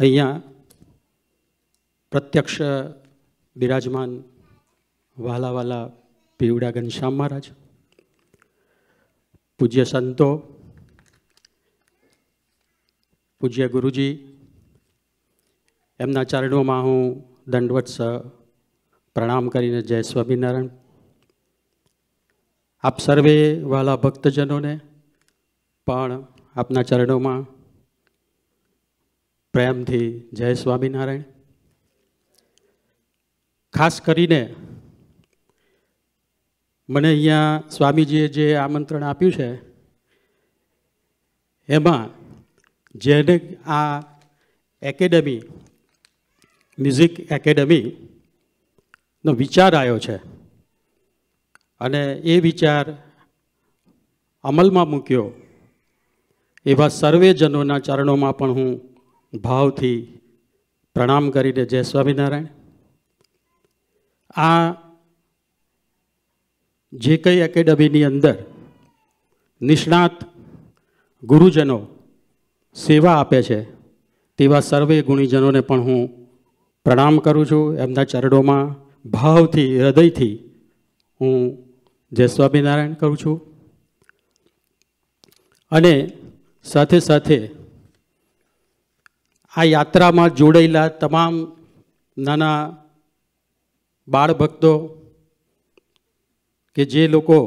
અહીંયા પ્રત્યક્ષ બિરાજમાન વાલાવાલા પીવડા ઘનશ્યામ મહારાજ પૂજ્ય સંતો પૂજ્ય ગુરુજી એમના ચરણોમાં હું દંડવત પ્રણામ કરીને જય સ્વામિનારાયણ આપ સર્વે વાલા ભક્તજનોને પણ આપના ચરણોમાં પ્રેમથી જય સ્વામિનારાયણ ખાસ કરીને મને અહીંયા સ્વામીજીએ જે આમંત્રણ આપ્યું છે એમાં જેને આ એકેડમી મ્યુઝિક એકેડમીનો વિચાર આવ્યો છે અને એ વિચાર અમલમાં મૂક્યો એવા સર્વેજનોના ચરણોમાં પણ હું ભાવથી પ્રણામ કરીને જય સ્વામિનારાયણ આ જે કંઈ એકેડમીની અંદર નિષ્ણાત ગુરુજનો સેવા આપે છે તેવા સર્વે ગુણીજનોને પણ હું પ્રણામ કરું છું એમના ચરણોમાં ભાવથી હૃદયથી હું જય સ્વામિનારાયણ કરું છું અને સાથે સાથે આ યાત્રામાં જોડાયેલા તમામ નાના બાળભક્તો કે જે લોકો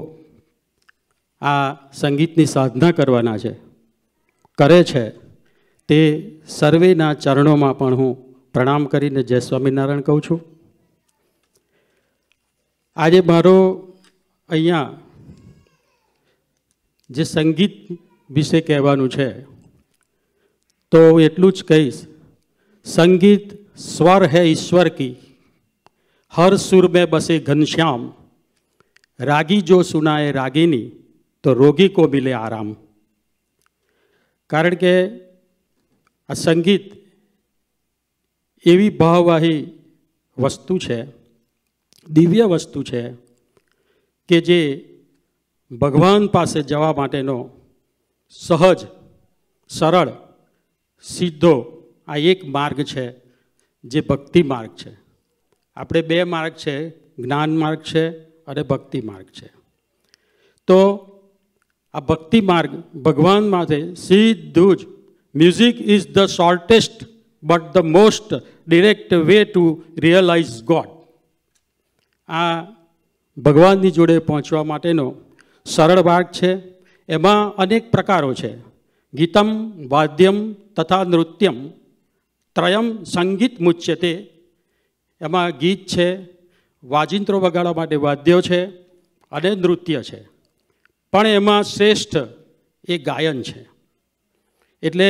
આ સંગીતની સાધના કરવાના છે કરે છે તે સર્વેના ચરણોમાં પણ હું પ્રણામ કરીને જય સ્વામિનારાયણ કહું છું આજે મારો અહીંયા જે સંગીત વિશે કહેવાનું છે તો હું એટલું જ કહીશ સંગીત સ્વર હૈ ઈશ્વર કી હર સુર મેં બસે ઘનશ્યામ રાગી જો સુનાએ રાગીની તો રોગી કો મિલે આરામ કારણ કે આ સંગીત એવી ભાવવાહી વસ્તુ છે દિવ્ય વસ્તુ છે કે જે ભગવાન પાસે જવા માટેનો સહજ સરળ સીધો આ એક માર્ગ છે જે ભક્તિ માર્ગ છે આપણે બે માર્ગ છે જ્ઞાન માર્ગ છે અને ભક્તિ માર્ગ છે તો આ ભક્તિ માર્ગ ભગવાન માટે સીધું જ music is the shortest but the most direct way to realise God આ ભગવાનની જોડે પહોંચવા માટેનો સરળ માર્ગ છે એમાં અનેક પ્રકારો છે ગીતમ વાદ્યમ તથા નૃત્યમ ત્રયમ સંગીત મુચ્ય તે એમાં ગીત છે વાજિંત્રો વગાડવા માટે વાદ્યો છે અને નૃત્ય છે પણ એમાં શ્રેષ્ઠ એ ગાયન છે એટલે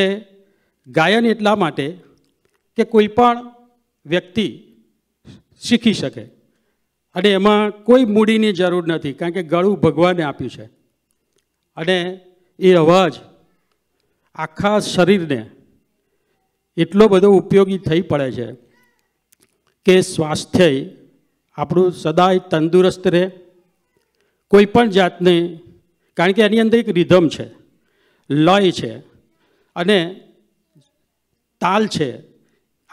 ગાયન એટલા માટે કે કોઈ પણ વ્યક્તિ શીખી શકે અને એમાં કોઈ મૂડીની જરૂર નથી કારણ કે ગળું ભગવાને આપ્યું છે અને એ અવાજ આખા શરીરને એટલો બધો ઉપયોગી થઈ પડે છે કે સ્વાસ્થ્ય આપણું સદાય તંદુરસ્ત રહે કોઈ પણ જાતની કારણ કે એની અંદર એક રિધમ છે લય છે અને તાલ છે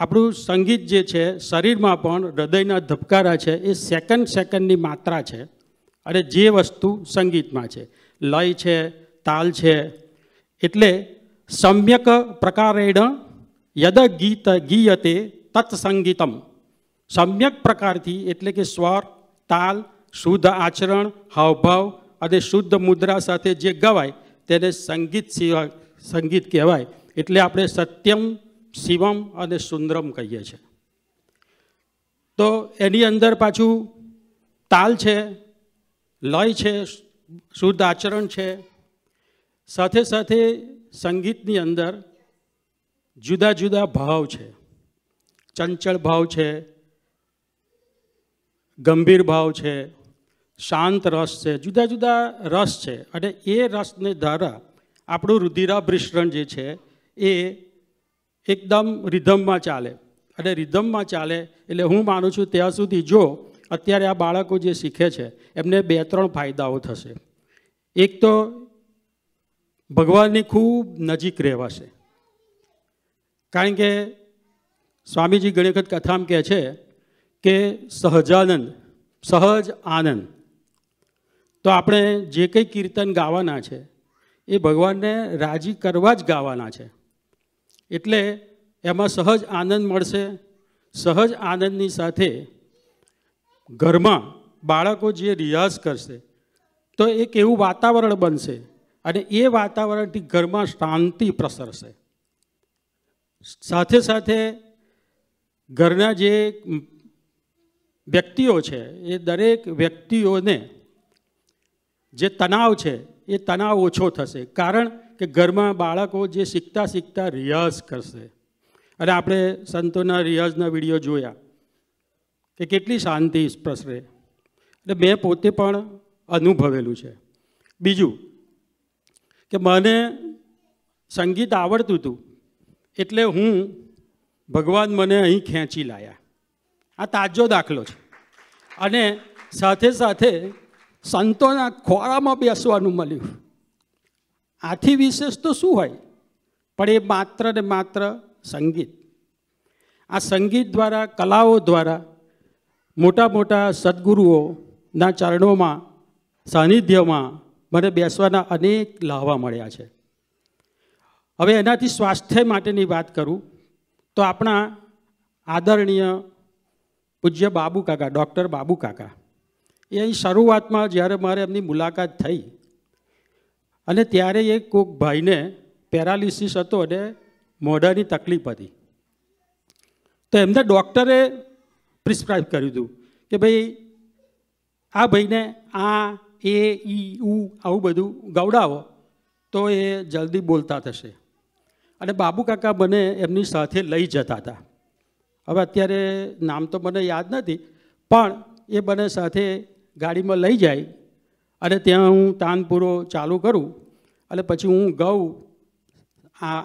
આપણું સંગીત જે છે શરીરમાં પણ હૃદયના ધબકારા છે એ સેકન્ડ સેકન્ડની માત્રા છે અને જે વસ્તુ સંગીતમાં છે લય છે તાલ છે એટલે સમ્યક પ્રકારેણ યદ ગીત ગીયતે તત્સંગીતમ સમ્યક પ્રકારથી એટલે કે સ્વર તાલ શુદ્ધ આચરણ હાવભાવ અને શુદ્ધ મુદ્રા સાથે જે ગવાય તેને સંગીત સિવાય સંગીત કહેવાય એટલે આપણે સત્યમ શિવમ અને સુંદરમ કહીએ છીએ તો એની અંદર પાછું તાલ છે લય છે શુદ્ધ આચરણ છે સાથે સાથે સંગીતની અંદર જુદા જુદા ભાવ છે ચંચળ ભાવ છે ગંભીર ભાવ છે શાંત રસ છે જુદા જુદા રસ છે અને એ રસને દ્વારા આપણું રુધિરાભિશ્રણ જે છે એ એકદમ રિધમમાં ચાલે અને રિધમમાં ચાલે એટલે હું માનું છું ત્યાં સુધી જો અત્યારે આ બાળકો જે શીખે છે એમને બે ત્રણ ફાયદાઓ થશે એક તો ભગવાનની ખૂબ નજીક રહેવાશે કારણ કે સ્વામીજી ઘણી વખત કથામાં કહે છે કે સહજાનંદ સહજ આનંદ તો આપણે જે કંઈ કીર્તન ગાવાના છે એ ભગવાનને રાજી કરવા જ ગાવાના છે એટલે એમાં સહજ આનંદ મળશે સહજ આનંદની સાથે ઘરમાં બાળકો જે રિયાઝ કરશે તો એક એવું વાતાવરણ બનશે અને એ વાતાવરણથી ઘરમાં શાંતિ પ્રસરશે સાથે સાથે ઘરના જે વ્યક્તિઓ છે એ દરેક વ્યક્તિઓને જે તણાવ છે એ તણાવ ઓછો થશે કારણ કે ઘરમાં બાળકો જે શીખતા શીખતા રિયાઝ કરશે અને આપણે સંતોના રિયાઝના વિડીયો જોયા કે કેટલી શાંતિ પ્રસરે એટલે મેં પોતે પણ અનુભવેલું છે બીજું કે મને સંગીત આવડતું હતું એટલે હું ભગવાન મને અહીં ખેંચી લાયા આ તાજો દાખલો છે અને સાથે સાથે સંતોના ખોરામાં બેસવાનું મળ્યું આથી વિશેષ તો શું હોય પણ એ માત્ર ને માત્ર સંગીત આ સંગીત દ્વારા કલાઓ દ્વારા મોટા મોટા સદગુરુઓના ચરણોમાં સાનિધ્યમાં મને બેસવાના અનેક લાહવા મળ્યા છે હવે એનાથી સ્વાસ્થ્ય માટેની વાત કરું તો આપણા આદરણીય પૂજ્ય બાબુ કાકા ડૉક્ટર બાબુકાકા એ અહીં શરૂઆતમાં જ્યારે મારે એમની મુલાકાત થઈ અને ત્યારે એ કોક ભાઈને પેરાલિસિસ હતો અને મોઢાની તકલીફ હતી તો એમને ડૉક્ટરે પ્રિસ્ક્રાઇબ કર્યું હતું કે ભાઈ આ ભાઈને આ એ ઈ ઉ આવું બધું ગવડાવો તો એ જલ્દી બોલતા થશે અને બાબુ કાકા મને એમની સાથે લઈ જતા હતા હવે અત્યારે નામ તો મને યાદ નથી પણ એ બને સાથે ગાડીમાં લઈ જાય અને ત્યાં હું તાનપુરો ચાલુ કરું અને પછી હું ગઉં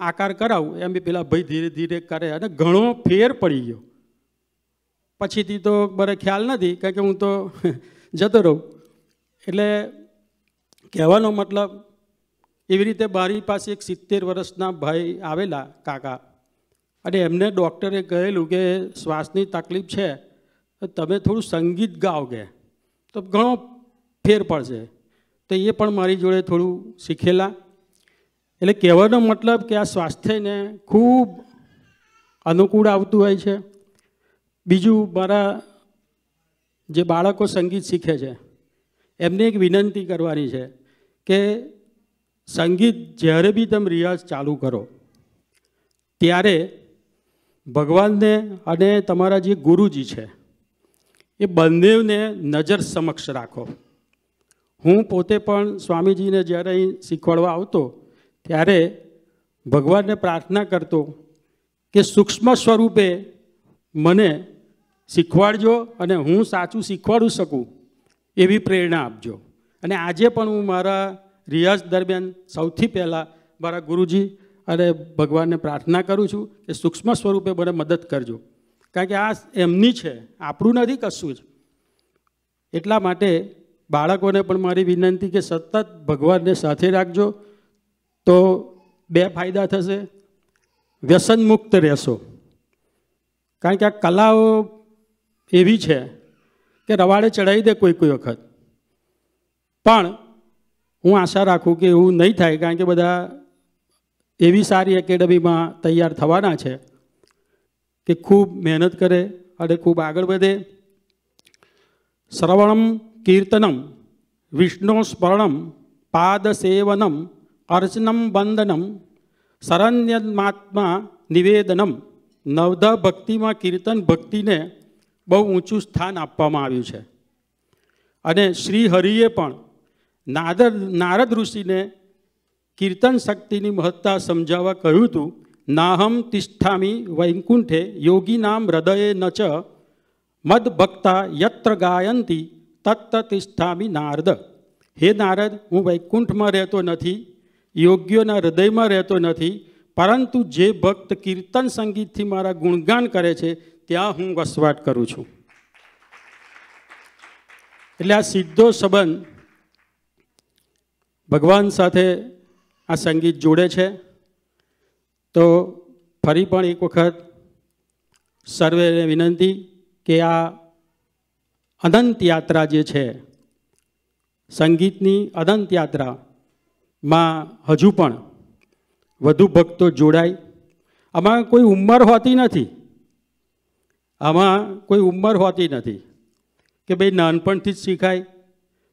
આકાર કરાવું એમ પેલા ભાઈ ધીરે ધીરે કરે અને ઘણો ફેર પડી ગયો પછીથી તો મને ખ્યાલ નથી કારણ કે હું તો જતો રહું એટલે કહેવાનો મતલબ એવી રીતે મારી પાસે એક સિત્તેર વર્ષના ભાઈ આવેલા કાકા અને એમને ડૉક્ટરે કહેલું કે શ્વાસની તકલીફ છે તો તમે થોડું સંગીત ગાવ કે તો ઘણો ફેર પડશે તો એ પણ મારી જોડે થોડું શીખેલા એટલે કહેવાનો મતલબ કે આ સ્વાસ્થ્યને ખૂબ અનુકૂળ આવતું હોય છે બીજું મારા જે બાળકો સંગીત શીખે છે એમને એક વિનંતી કરવાની છે કે સંગીત જ્યારે બી તમે રિયાઝ ચાલુ કરો ત્યારે ભગવાનને અને તમારા જે ગુરુજી છે એ બંનેને નજર સમક્ષ રાખો હું પોતે પણ સ્વામીજીને જ્યારે અહીં શીખવાડવા આવતો ત્યારે ભગવાનને પ્રાર્થના કરતો કે સૂક્ષ્મ સ્વરૂપે મને શીખવાડજો અને હું સાચું શીખવાડું શકું એવી પ્રેરણા આપજો અને આજે પણ હું મારા રિયાઝ દરમિયાન સૌથી પહેલાં મારા ગુરુજી અને ભગવાનને પ્રાર્થના કરું છું કે સૂક્ષ્મ સ્વરૂપે મને મદદ કરજો કારણ કે આ એમની છે આપણું નથી કશું જ એટલા માટે બાળકોને પણ મારી વિનંતી કે સતત ભગવાનને સાથે રાખજો તો બે ફાયદા થશે વ્યસન મુક્ત રહેશો કારણ કે આ કલાઓ એવી છે કે રવાડે ચડાવી દે કોઈ કોઈ વખત પણ હું આશા રાખું કે એવું નહીં થાય કારણ કે બધા એવી સારી એકેડમીમાં તૈયાર થવાના છે કે ખૂબ મહેનત કરે અને ખૂબ આગળ વધે શ્રવણમ કીર્તનમ વિષ્ણુ સ્મરણમ પાદ સેવનમ અર્ચનમ બંદનમ શરણ્યમાત્મા નિવેદનમ નવધ ભક્તિમાં કીર્તન ભક્તિને બહુ ઊંચું સ્થાન આપવામાં આવ્યું છે અને શ્રી હરિએ પણ નાદર નારદ ઋષિને કીર્તન શક્તિની મહત્તા સમજાવવા કહ્યું હતું નાહમ તિષ્ઠામી વૈકુંઠે યોગીનામ હૃદયે ન ચ મદભક્તા યત્ર ગાયંતી તત્ત તિષ્ઠામી નારદ હે નારદ હું વૈકુંઠમાં રહેતો નથી યોગ્યોના હૃદયમાં રહેતો નથી પરંતુ જે ભક્ત કીર્તન સંગીતથી મારા ગુણગાન કરે છે ત્યાં હું વસવાટ કરું છું એટલે આ સીધો સંબંધ ભગવાન સાથે આ સંગીત જોડે છે તો ફરી પણ એક વખત સર્વેને વિનંતી કે આ અનંત યાત્રા જે છે સંગીતની અનંત યાત્રામાં હજુ પણ વધુ ભક્તો જોડાય આમાં કોઈ ઉંમર હોતી નથી આમાં કોઈ ઉંમર હોતી નથી કે ભાઈ નાનપણથી જ શીખાય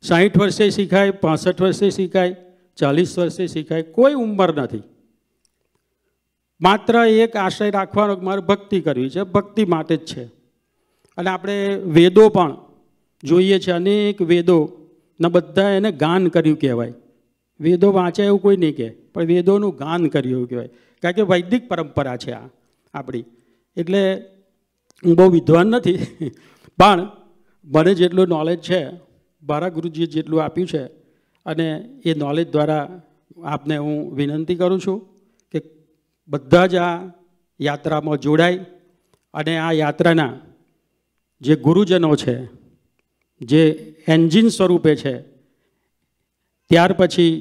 સાહીઠ વર્ષે શીખાય પાસઠ વર્ષે શીખાય ચાલીસ વર્ષે શીખાય કોઈ ઉંમર નથી માત્ર એક આશય રાખવાનો મારે ભક્તિ કરવી છે ભક્તિ માટે જ છે અને આપણે વેદો પણ જોઈએ છે અનેક વેદો ના બધા એને ગાન કર્યું કહેવાય વેદો વાંચે એવું કોઈ નહીં કહે પણ વેદોનું ગાન કર્યું એવું કહેવાય કારણ કે વૈદિક પરંપરા છે આ આપણી એટલે હું બહુ વિદ્વાન નથી પણ મને જેટલું નોલેજ છે મારા ગુરુજીએ જેટલું આપ્યું છે અને એ નોલેજ દ્વારા આપને હું વિનંતી કરું છું કે બધા જ આ યાત્રામાં જોડાય અને આ યાત્રાના જે ગુરુજનો છે જે એન્જિન સ્વરૂપે છે ત્યાર પછી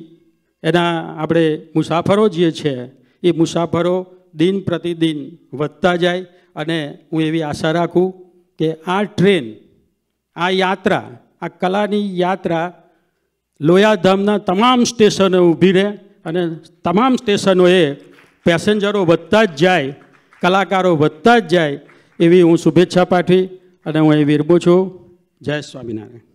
એના આપણે મુસાફરો જે છે એ મુસાફરો દિન પ્રતિદિન વધતા જાય અને હું એવી આશા રાખું કે આ ટ્રેન આ યાત્રા આ કલાની યાત્રા લોયાધામના તમામ સ્ટેશનો ઊભી રહે અને તમામ સ્ટેશનોએ પેસેન્જરો વધતા જ જાય કલાકારો વધતા જ જાય એવી હું શુભેચ્છા પાઠવી અને હું એ વિરબું છું જય સ્વામિનારાયણ